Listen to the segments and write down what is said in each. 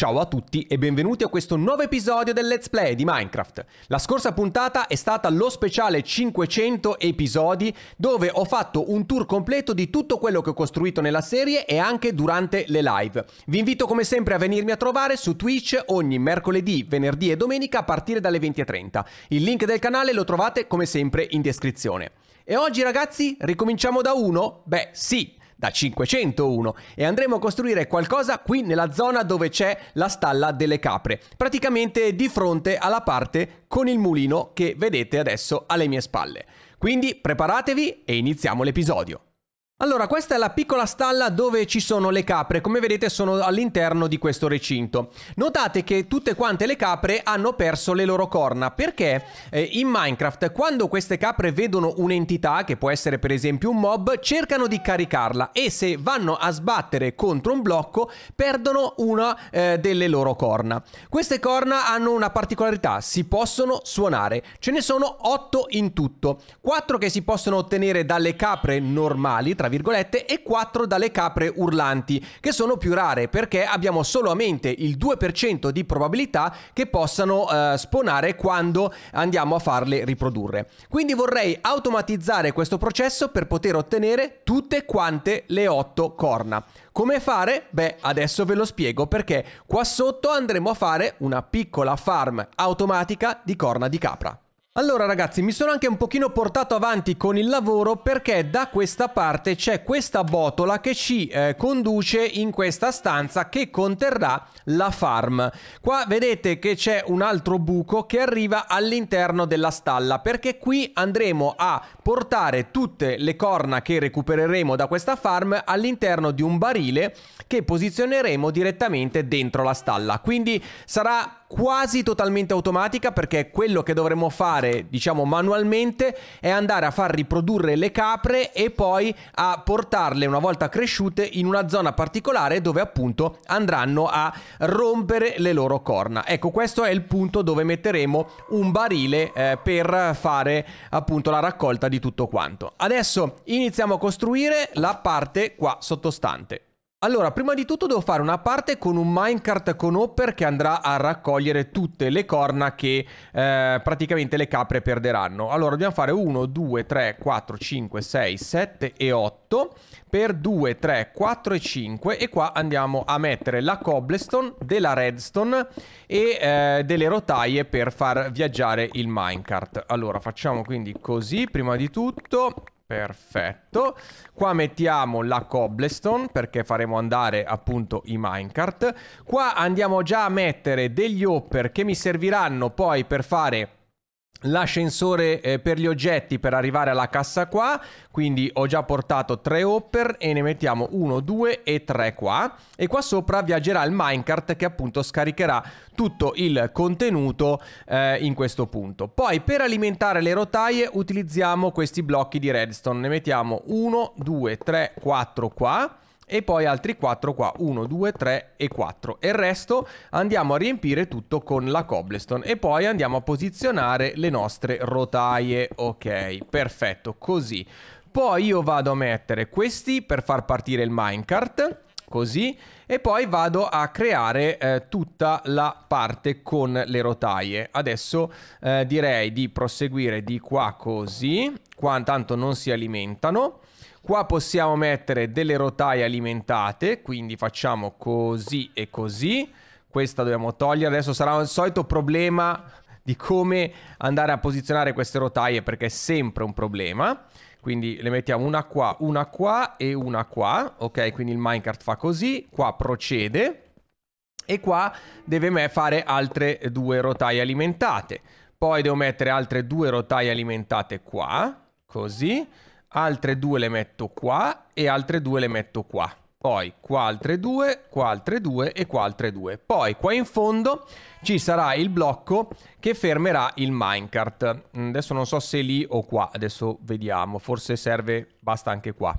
Ciao a tutti e benvenuti a questo nuovo episodio del Let's Play di Minecraft. La scorsa puntata è stata lo speciale 500 episodi dove ho fatto un tour completo di tutto quello che ho costruito nella serie e anche durante le live. Vi invito come sempre a venirmi a trovare su Twitch ogni mercoledì, venerdì e domenica a partire dalle 20.30. Il link del canale lo trovate come sempre in descrizione. E oggi ragazzi ricominciamo da uno? Beh sì, da 501 e andremo a costruire qualcosa qui nella zona dove c'è la stalla delle capre, praticamente di fronte alla parte con il mulino che vedete adesso alle mie spalle. Quindi preparatevi e iniziamo l'episodio. Allora, questa è la piccola stalla dove ci sono le capre, come vedete sono all'interno di questo recinto. Notate che tutte quante le capre hanno perso le loro corna, perché eh, in Minecraft quando queste capre vedono un'entità, che può essere per esempio un mob, cercano di caricarla e se vanno a sbattere contro un blocco perdono una eh, delle loro corna. Queste corna hanno una particolarità, si possono suonare, ce ne sono 8 in tutto, 4 che si possono ottenere dalle capre normali, tra virgolette, e 4 dalle capre urlanti, che sono più rare perché abbiamo solamente il 2% di probabilità che possano eh, sponare quando andiamo a farle riprodurre. Quindi vorrei automatizzare questo processo per poter ottenere tutte quante le 8 corna. Come fare? Beh, adesso ve lo spiego perché qua sotto andremo a fare una piccola farm automatica di corna di capra. Allora ragazzi mi sono anche un pochino portato avanti con il lavoro perché da questa parte c'è questa botola che ci eh, conduce in questa stanza che conterrà la farm. Qua vedete che c'è un altro buco che arriva all'interno della stalla perché qui andremo a portare tutte le corna che recupereremo da questa farm all'interno di un barile che posizioneremo direttamente dentro la stalla. Quindi sarà quasi totalmente automatica perché quello che dovremo fare diciamo manualmente è andare a far riprodurre le capre e poi a portarle una volta cresciute in una zona particolare dove appunto andranno a rompere le loro corna ecco questo è il punto dove metteremo un barile eh, per fare appunto la raccolta di tutto quanto. Adesso iniziamo a costruire la parte qua sottostante. Allora, prima di tutto devo fare una parte con un minecart con Hopper che andrà a raccogliere tutte le corna che eh, praticamente le capre perderanno. Allora, dobbiamo fare 1, 2, 3, 4, 5, 6, 7 e 8 per 2, 3, 4 e 5 e qua andiamo a mettere la cobblestone, della redstone e eh, delle rotaie per far viaggiare il minecart. Allora, facciamo quindi così prima di tutto Perfetto, qua mettiamo la cobblestone perché faremo andare appunto i minecart. Qua andiamo già a mettere degli hopper che mi serviranno poi per fare L'ascensore eh, per gli oggetti per arrivare alla cassa qua, quindi ho già portato tre hopper e ne mettiamo uno, due e tre qua. E qua sopra viaggerà il minecart che appunto scaricherà tutto il contenuto eh, in questo punto. Poi per alimentare le rotaie utilizziamo questi blocchi di redstone, ne mettiamo uno, due, tre, quattro qua e poi altri 4 qua, 1, 2, 3 e 4. E il resto andiamo a riempire tutto con la cobblestone e poi andiamo a posizionare le nostre rotaie. Ok, perfetto, così. Poi io vado a mettere questi per far partire il minecart, così, e poi vado a creare eh, tutta la parte con le rotaie. Adesso eh, direi di proseguire di qua così, qua tanto non si alimentano. Qua possiamo mettere delle rotaie alimentate, quindi facciamo così e così. Questa dobbiamo togliere, adesso sarà un solito problema di come andare a posizionare queste rotaie perché è sempre un problema. Quindi le mettiamo una qua, una qua e una qua, ok? Quindi il minecart fa così, qua procede e qua deve fare altre due rotaie alimentate. Poi devo mettere altre due rotaie alimentate qua, così altre due le metto qua e altre due le metto qua. Poi qua altre due, qua altre due e qua altre due. Poi qua in fondo ci sarà il blocco che fermerà il minecart. Mm, adesso non so se lì o qua, adesso vediamo, forse serve, basta anche qua.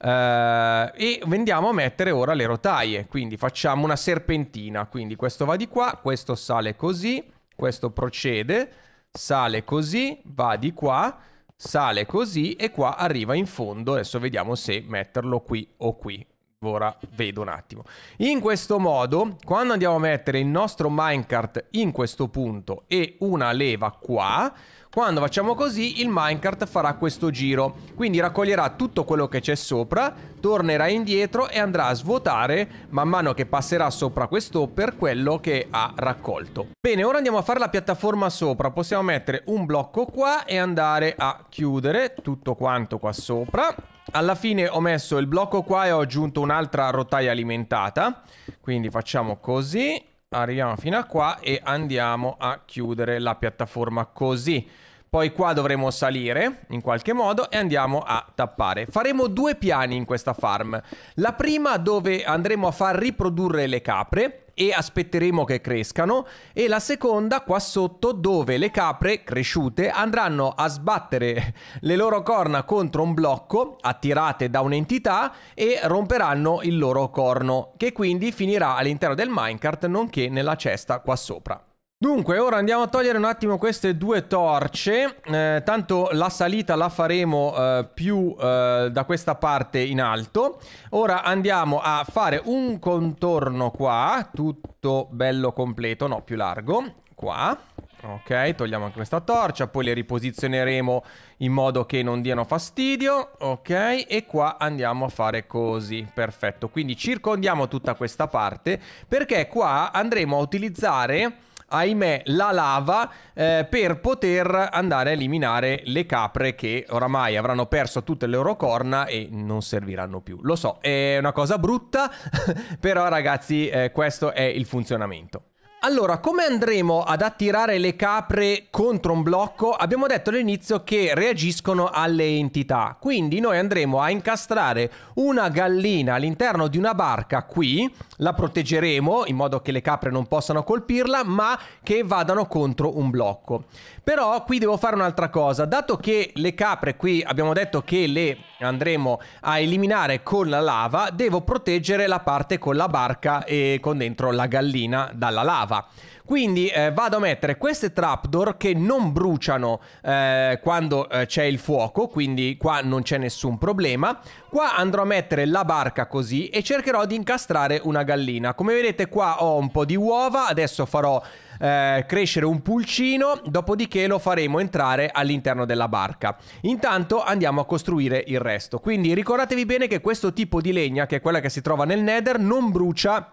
Uh, e andiamo a mettere ora le rotaie, quindi facciamo una serpentina, quindi questo va di qua, questo sale così, questo procede, sale così, va di qua, sale così e qua arriva in fondo, adesso vediamo se metterlo qui o qui. Ora vedo un attimo. In questo modo, quando andiamo a mettere il nostro minecart in questo punto e una leva qua, quando facciamo così il minecart farà questo giro, quindi raccoglierà tutto quello che c'è sopra, tornerà indietro e andrà a svuotare man mano che passerà sopra questo per quello che ha raccolto. Bene, ora andiamo a fare la piattaforma sopra, possiamo mettere un blocco qua e andare a chiudere tutto quanto qua sopra alla fine ho messo il blocco qua e ho aggiunto un'altra rotaia alimentata. Quindi facciamo così, arriviamo fino a qua e andiamo a chiudere la piattaforma così. Poi qua dovremo salire in qualche modo e andiamo a tappare. Faremo due piani in questa farm. La prima dove andremo a far riprodurre le capre e aspetteremo che crescano e la seconda qua sotto dove le capre cresciute andranno a sbattere le loro corna contro un blocco attirate da un'entità e romperanno il loro corno che quindi finirà all'interno del minecart nonché nella cesta qua sopra. Dunque, ora andiamo a togliere un attimo queste due torce, eh, tanto la salita la faremo eh, più eh, da questa parte in alto. Ora andiamo a fare un contorno qua, tutto bello completo, no più largo, qua. Ok, togliamo anche questa torcia, poi le riposizioneremo in modo che non diano fastidio. Ok, e qua andiamo a fare così, perfetto. Quindi circondiamo tutta questa parte, perché qua andremo a utilizzare ahimè, la lava eh, per poter andare a eliminare le capre che oramai avranno perso tutte le loro corna e non serviranno più. Lo so, è una cosa brutta, però ragazzi eh, questo è il funzionamento. Allora, come andremo ad attirare le capre contro un blocco? Abbiamo detto all'inizio che reagiscono alle entità, quindi noi andremo a incastrare una gallina all'interno di una barca qui, la proteggeremo in modo che le capre non possano colpirla, ma che vadano contro un blocco. Però qui devo fare un'altra cosa, dato che le capre qui abbiamo detto che le andremo a eliminare con la lava, devo proteggere la parte con la barca e con dentro la gallina dalla lava lava. Quindi eh, vado a mettere queste trapdoor che non bruciano eh, quando eh, c'è il fuoco, quindi qua non c'è nessun problema. Qua andrò a mettere la barca così e cercherò di incastrare una gallina. Come vedete qua ho un po' di uova, adesso farò eh, crescere un pulcino, dopodiché lo faremo entrare all'interno della barca. Intanto andiamo a costruire il resto. Quindi ricordatevi bene che questo tipo di legna, che è quella che si trova nel nether, non brucia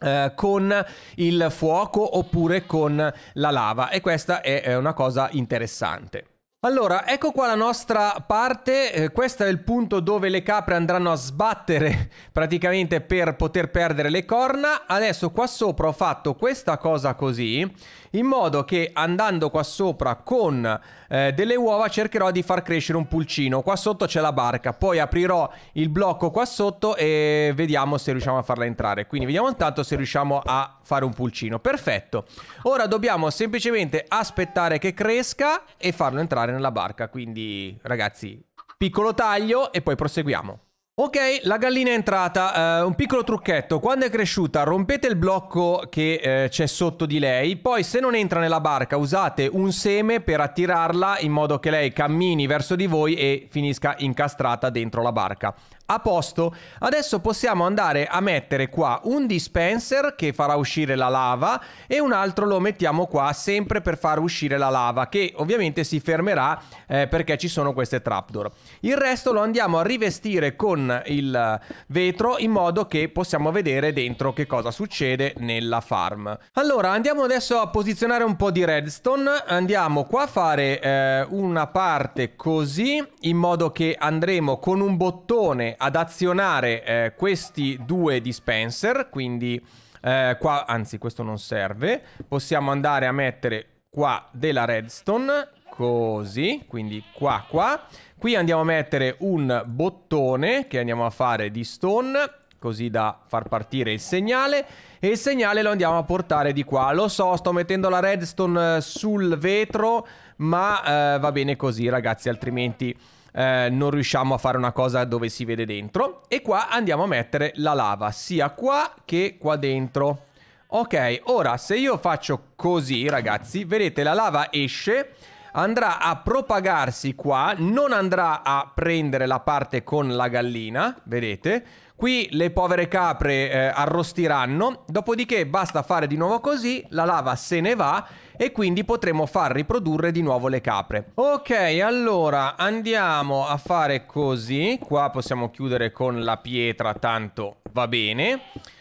eh, con il fuoco oppure con la lava e questa è, è una cosa interessante. Allora, ecco qua la nostra parte, eh, questo è il punto dove le capre andranno a sbattere praticamente per poter perdere le corna. Adesso qua sopra ho fatto questa cosa così, in modo che andando qua sopra con eh, delle uova cercherò di far crescere un pulcino. Qua sotto c'è la barca, poi aprirò il blocco qua sotto e vediamo se riusciamo a farla entrare. Quindi vediamo intanto se riusciamo a fare un pulcino. Perfetto. Ora dobbiamo semplicemente aspettare che cresca e farlo entrare nella barca. Quindi ragazzi, piccolo taglio e poi proseguiamo. Ok, la gallina è entrata, uh, un piccolo trucchetto, quando è cresciuta rompete il blocco che uh, c'è sotto di lei, poi se non entra nella barca usate un seme per attirarla in modo che lei cammini verso di voi e finisca incastrata dentro la barca. A posto, adesso possiamo andare a mettere qua un dispenser che farà uscire la lava e un altro lo mettiamo qua sempre per far uscire la lava che ovviamente si fermerà eh, perché ci sono queste trapdoor. Il resto lo andiamo a rivestire con il vetro in modo che possiamo vedere dentro che cosa succede nella farm. Allora andiamo adesso a posizionare un po' di redstone, andiamo qua a fare eh, una parte così in modo che andremo con un bottone ad azionare eh, questi due dispenser, quindi eh, qua, anzi questo non serve, possiamo andare a mettere qua della redstone, così, quindi qua qua. Qui andiamo a mettere un bottone che andiamo a fare di stone così da far partire il segnale e il segnale lo andiamo a portare di qua. Lo so, sto mettendo la redstone eh, sul vetro, ma eh, va bene così ragazzi, altrimenti eh, non riusciamo a fare una cosa dove si vede dentro. E qua andiamo a mettere la lava, sia qua che qua dentro. Ok, ora se io faccio così ragazzi, vedete la lava esce andrà a propagarsi qua, non andrà a prendere la parte con la gallina, vedete? Qui le povere capre eh, arrostiranno, dopodiché basta fare di nuovo così, la lava se ne va e quindi potremo far riprodurre di nuovo le capre. Ok, allora andiamo a fare così. Qua possiamo chiudere con la pietra, tanto va bene.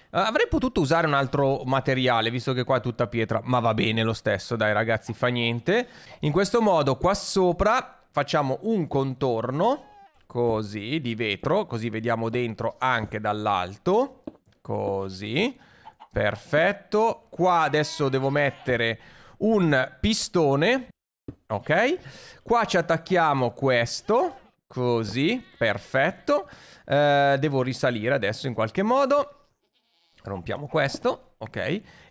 Uh, avrei potuto usare un altro materiale, visto che qua è tutta pietra, ma va bene lo stesso, dai ragazzi, fa niente. In questo modo qua sopra facciamo un contorno, così, di vetro, così vediamo dentro anche dall'alto, così, perfetto. Qua adesso devo mettere un pistone, ok? Qua ci attacchiamo questo, così, perfetto. Eh, devo risalire adesso in qualche modo. Rompiamo questo, ok?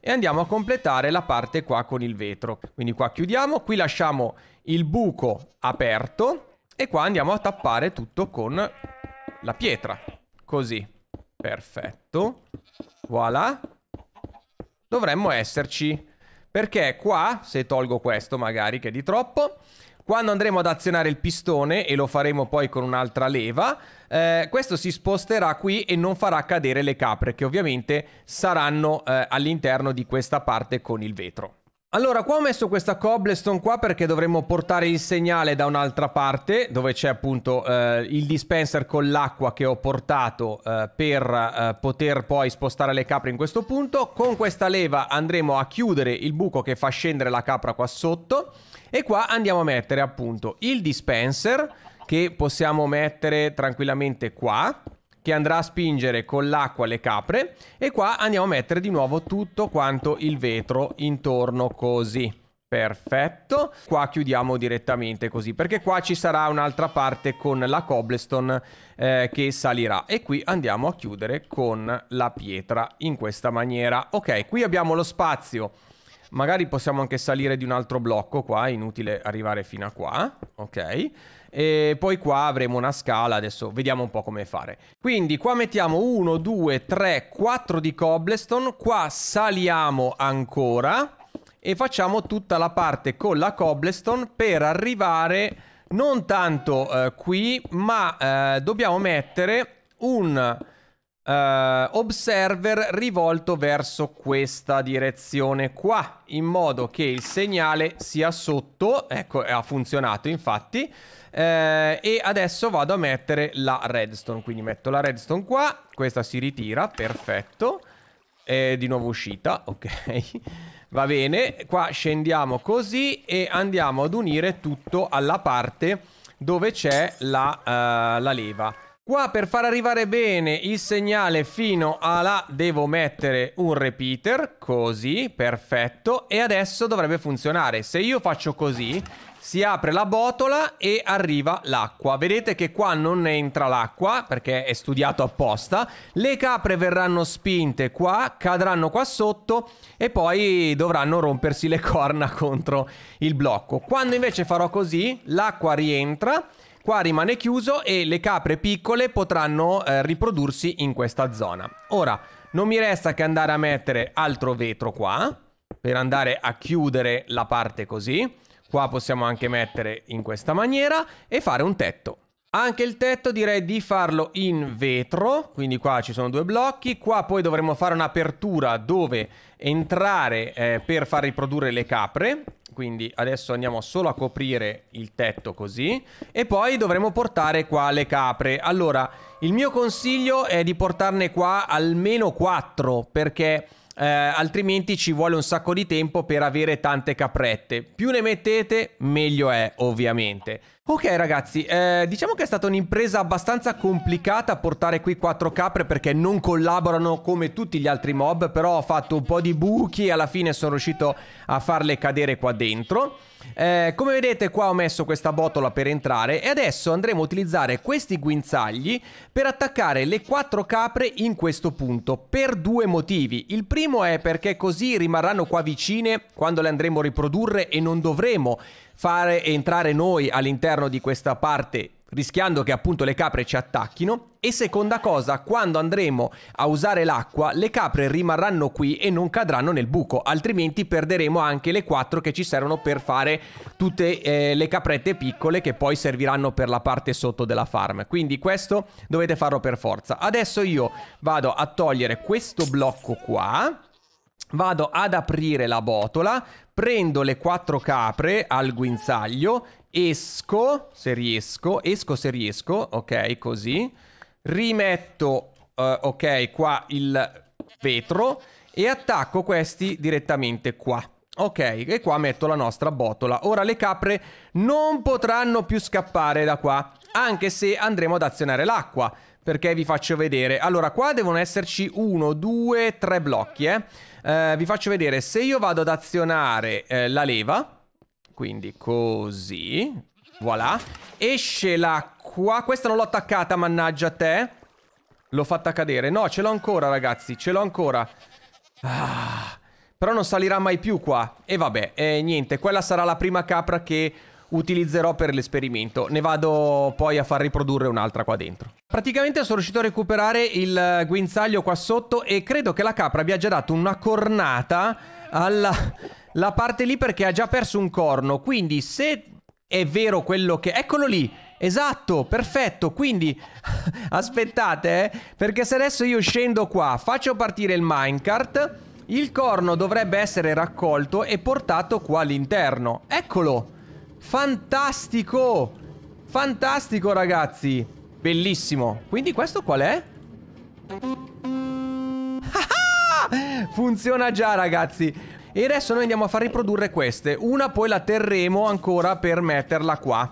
E andiamo a completare la parte qua con il vetro. Quindi qua chiudiamo, qui lasciamo il buco aperto e qua andiamo a tappare tutto con la pietra. Così, perfetto. Voilà. Dovremmo esserci perché qua, se tolgo questo magari che è di troppo, quando andremo ad azionare il pistone, e lo faremo poi con un'altra leva, eh, questo si sposterà qui e non farà cadere le capre, che ovviamente saranno eh, all'interno di questa parte con il vetro. Allora, qua ho messo questa cobblestone qua perché dovremmo portare il segnale da un'altra parte, dove c'è appunto eh, il dispenser con l'acqua che ho portato eh, per eh, poter poi spostare le capre in questo punto. Con questa leva andremo a chiudere il buco che fa scendere la capra qua sotto e qua andiamo a mettere appunto il dispenser che possiamo mettere tranquillamente qua che andrà a spingere con l'acqua le capre e qua andiamo a mettere di nuovo tutto quanto il vetro intorno così. Perfetto, qua chiudiamo direttamente così perché qua ci sarà un'altra parte con la cobblestone eh, che salirà e qui andiamo a chiudere con la pietra in questa maniera. Ok, qui abbiamo lo spazio, magari possiamo anche salire di un altro blocco qua, inutile arrivare fino a qua, ok e poi qua avremo una scala, adesso vediamo un po' come fare. Quindi qua mettiamo 1, 2, 3, 4 di cobblestone, qua saliamo ancora e facciamo tutta la parte con la cobblestone per arrivare non tanto eh, qui, ma eh, dobbiamo mettere un... Uh, observer rivolto verso questa direzione qua in modo che il segnale sia sotto ecco ha funzionato infatti eh, e adesso vado a mettere la redstone, quindi metto la redstone qua, questa si ritira, perfetto. E di nuovo uscita, ok. Va bene, qua scendiamo così e andiamo ad unire tutto alla parte dove c'è la, uh, la leva. Qua per far arrivare bene il segnale fino a là devo mettere un repeater, così, perfetto, e adesso dovrebbe funzionare. Se io faccio così si apre la botola e arriva l'acqua. Vedete che qua non entra l'acqua perché è studiato apposta. Le capre verranno spinte qua, cadranno qua sotto e poi dovranno rompersi le corna contro il blocco. Quando invece farò così, l'acqua rientra. Qua rimane chiuso e le capre piccole potranno eh, riprodursi in questa zona. Ora, non mi resta che andare a mettere altro vetro qua per andare a chiudere la parte così. Qua possiamo anche mettere in questa maniera e fare un tetto. Anche il tetto direi di farlo in vetro, quindi qua ci sono due blocchi, qua poi dovremo fare un'apertura dove entrare eh, per far riprodurre le capre, quindi adesso andiamo solo a coprire il tetto così, e poi dovremo portare qua le capre. Allora, il mio consiglio è di portarne qua almeno 4 perché eh, altrimenti ci vuole un sacco di tempo per avere tante caprette. Più ne mettete, meglio è, ovviamente. Ok ragazzi, eh, diciamo che è stata un'impresa abbastanza complicata portare qui quattro capre perché non collaborano come tutti gli altri mob, però ho fatto un po' di buchi e alla fine sono riuscito a farle cadere qua dentro. Eh, come vedete qua ho messo questa botola per entrare e adesso andremo a utilizzare questi guinzagli per attaccare le quattro capre in questo punto per due motivi. Il primo è perché così rimarranno qua vicine quando le andremo a riprodurre e non dovremo fare entrare noi all'interno di questa parte rischiando che appunto le capre ci attacchino. E seconda cosa, quando andremo a usare l'acqua, le capre rimarranno qui e non cadranno nel buco, altrimenti perderemo anche le quattro che ci servono per fare tutte eh, le caprette piccole che poi serviranno per la parte sotto della farm. Quindi questo dovete farlo per forza. Adesso io vado a togliere questo blocco qua. Vado ad aprire la botola, prendo le quattro capre al guinzaglio esco se riesco, esco se riesco, ok, così. Rimetto, uh, ok, qua il vetro e attacco questi direttamente qua. Ok, e qua metto la nostra botola. Ora le capre non potranno più scappare da qua, anche se andremo ad azionare l'acqua, perché vi faccio vedere. Allora, qua devono esserci uno, due, tre blocchi, eh. eh vi faccio vedere, se io vado ad azionare eh, la leva, quindi così. Voilà. Esce l'acqua. Questa non l'ho attaccata, mannaggia te. L'ho fatta cadere. No, ce l'ho ancora, ragazzi. Ce l'ho ancora. Ah, però non salirà mai più qua. E vabbè, eh, niente. Quella sarà la prima capra che utilizzerò per l'esperimento. Ne vado poi a far riprodurre un'altra qua dentro. Praticamente sono riuscito a recuperare il eh, guinzaglio qua sotto e credo che la capra abbia già dato una cornata alla la parte lì perché ha già perso un corno. Quindi se è vero quello che... Eccolo lì! Esatto, perfetto. Quindi aspettate, eh, perché se adesso io scendo qua, faccio partire il minecart, il corno dovrebbe essere raccolto e portato qua all'interno. Eccolo! Fantastico! Fantastico, ragazzi! Bellissimo. Quindi questo qual è? Ah, ah! Funziona già, ragazzi. E adesso noi andiamo a far riprodurre queste. Una poi la terremo ancora per metterla qua.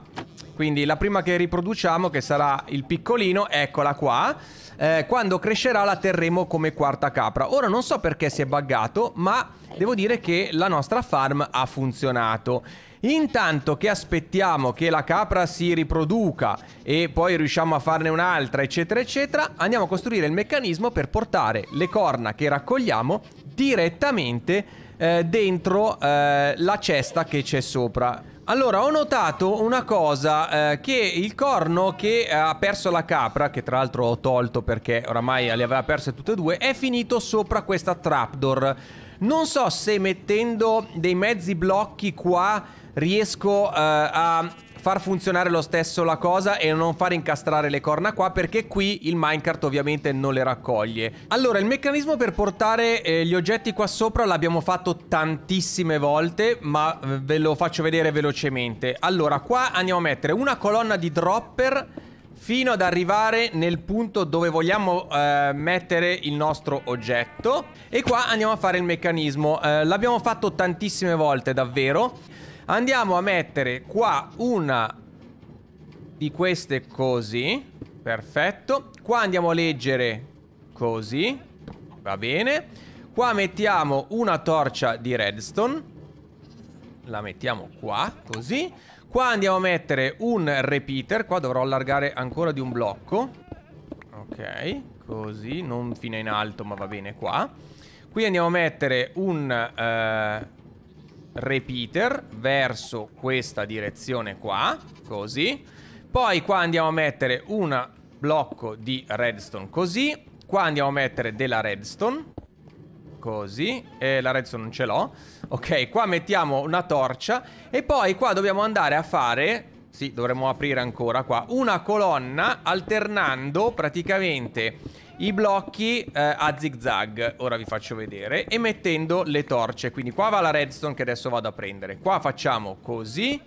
Quindi la prima che riproduciamo, che sarà il piccolino, eccola qua. Eh, quando crescerà la terremo come quarta capra. Ora non so perché si è buggato, ma devo dire che la nostra farm ha funzionato. Intanto che aspettiamo che la capra si riproduca e poi riusciamo a farne un'altra, eccetera, eccetera, andiamo a costruire il meccanismo per portare le corna che raccogliamo direttamente eh, dentro eh, la cesta che c'è sopra. Allora, ho notato una cosa, eh, che il corno che ha perso la capra, che tra l'altro ho tolto perché oramai le aveva perse tutte e due, è finito sopra questa trapdoor. Non so se mettendo dei mezzi blocchi qua riesco eh, a far funzionare lo stesso la cosa e non far incastrare le corna qua perché qui il minecart ovviamente non le raccoglie. Allora il meccanismo per portare eh, gli oggetti qua sopra l'abbiamo fatto tantissime volte ma eh, ve lo faccio vedere velocemente. Allora qua andiamo a mettere una colonna di dropper fino ad arrivare nel punto dove vogliamo eh, mettere il nostro oggetto e qua andiamo a fare il meccanismo eh, l'abbiamo fatto tantissime volte davvero Andiamo a mettere qua una di queste così. Perfetto. Qua andiamo a leggere così. Va bene. Qua mettiamo una torcia di redstone. La mettiamo qua, così. Qua andiamo a mettere un repeater. Qua dovrò allargare ancora di un blocco. Ok, così. Non fino in alto, ma va bene qua. Qui andiamo a mettere un... Eh repeater verso questa direzione qua, così. Poi qua andiamo a mettere un blocco di redstone così. Qua andiamo a mettere della redstone, così. E la redstone non ce l'ho. Ok, qua mettiamo una torcia. E poi qua dobbiamo andare a fare... Sì, dovremmo aprire ancora qua. Una colonna alternando praticamente i blocchi eh, a zigzag, ora vi faccio vedere, e mettendo le torce. Quindi qua va la redstone che adesso vado a prendere. Qua facciamo così,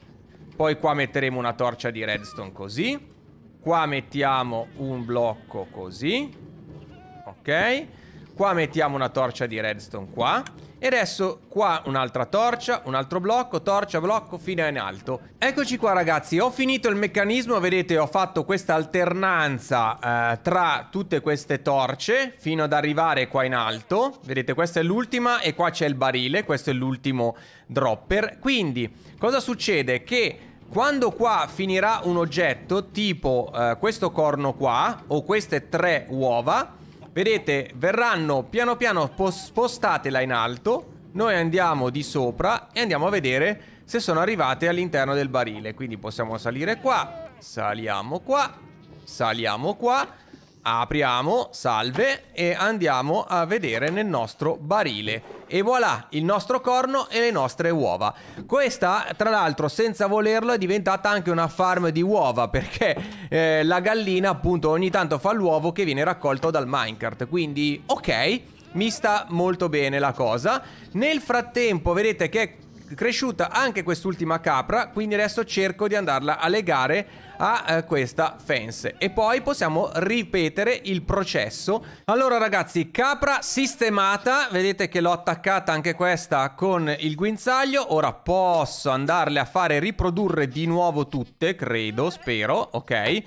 poi qua metteremo una torcia di redstone così. Qua mettiamo un blocco così. Ok. Qua mettiamo una torcia di redstone qua. E adesso qua un'altra torcia, un altro blocco, torcia, blocco, fino in alto. Eccoci qua ragazzi, ho finito il meccanismo, vedete ho fatto questa alternanza eh, tra tutte queste torce fino ad arrivare qua in alto. Vedete questa è l'ultima e qua c'è il barile, questo è l'ultimo dropper. Quindi cosa succede? Che quando qua finirà un oggetto tipo eh, questo corno qua o queste tre uova Vedete, verranno piano piano spostate là in alto. Noi andiamo di sopra e andiamo a vedere se sono arrivate all'interno del barile. Quindi possiamo salire qua, saliamo qua, saliamo qua Apriamo, salve, e andiamo a vedere nel nostro barile. E voilà, il nostro corno e le nostre uova. Questa, tra l'altro, senza volerlo, è diventata anche una farm di uova, perché eh, la gallina, appunto, ogni tanto fa l'uovo che viene raccolto dal minecart. Quindi, ok, mi sta molto bene la cosa. Nel frattempo, vedete che è cresciuta anche quest'ultima capra, quindi adesso cerco di andarla a legare a eh, questa fence. E poi possiamo ripetere il processo. Allora ragazzi, capra sistemata, vedete che l'ho attaccata anche questa con il guinzaglio. Ora posso andarle a fare riprodurre di nuovo tutte, credo, spero, ok. Eh,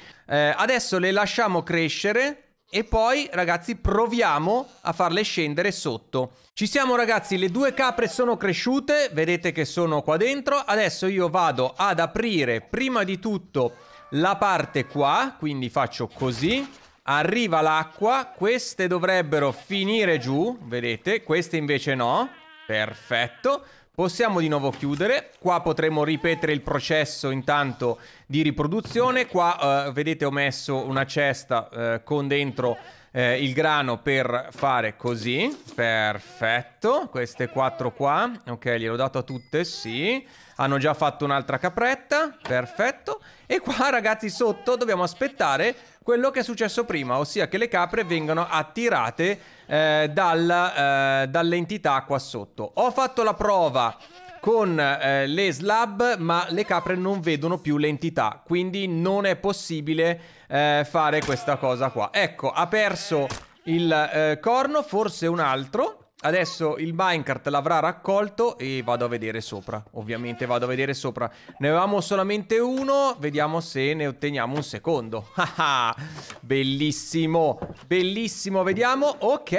adesso le lasciamo crescere e poi ragazzi proviamo a farle scendere sotto. Ci siamo ragazzi, le due capre sono cresciute, vedete che sono qua dentro. Adesso io vado ad aprire prima di tutto la parte qua, quindi faccio così. Arriva l'acqua, queste dovrebbero finire giù, vedete, queste invece no. Perfetto. Possiamo di nuovo chiudere, qua potremo ripetere il processo intanto di riproduzione, qua eh, vedete ho messo una cesta eh, con dentro eh, il grano per fare così, perfetto, queste quattro qua, ok gliel'ho dato a tutte, sì, hanno già fatto un'altra capretta, perfetto, e qua ragazzi sotto dobbiamo aspettare quello che è successo prima, ossia che le capre vengono attirate eh, dal, eh, dall'entità qua sotto. Ho fatto la prova con eh, le slab, ma le capre non vedono più l'entità, quindi non è possibile eh, fare questa cosa qua. Ecco, ha perso il eh, corno, forse un altro. Adesso il minecart l'avrà raccolto e vado a vedere sopra. Ovviamente vado a vedere sopra. Ne avevamo solamente uno, vediamo se ne otteniamo un secondo. Ah, ah. bellissimo, bellissimo, vediamo. Ok,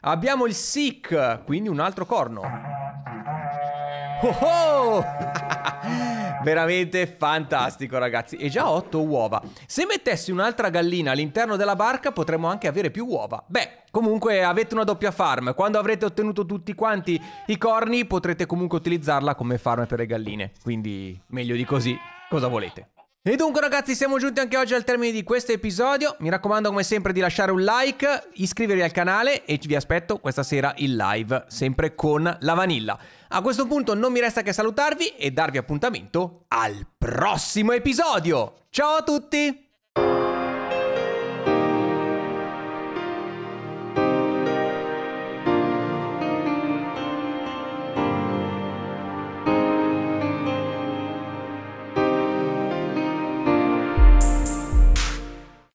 abbiamo il sick, quindi un altro corno. Oh oh! Veramente fantastico, ragazzi. E già 8 uova. Se mettessi un'altra gallina all'interno della barca, potremmo anche avere più uova. Beh, Comunque avete una doppia farm, quando avrete ottenuto tutti quanti i corni potrete comunque utilizzarla come farm per le galline, quindi meglio di così, cosa volete? E dunque ragazzi siamo giunti anche oggi al termine di questo episodio, mi raccomando come sempre di lasciare un like, iscrivervi al canale e vi aspetto questa sera in live, sempre con la vanilla. A questo punto non mi resta che salutarvi e darvi appuntamento al prossimo episodio! Ciao a tutti!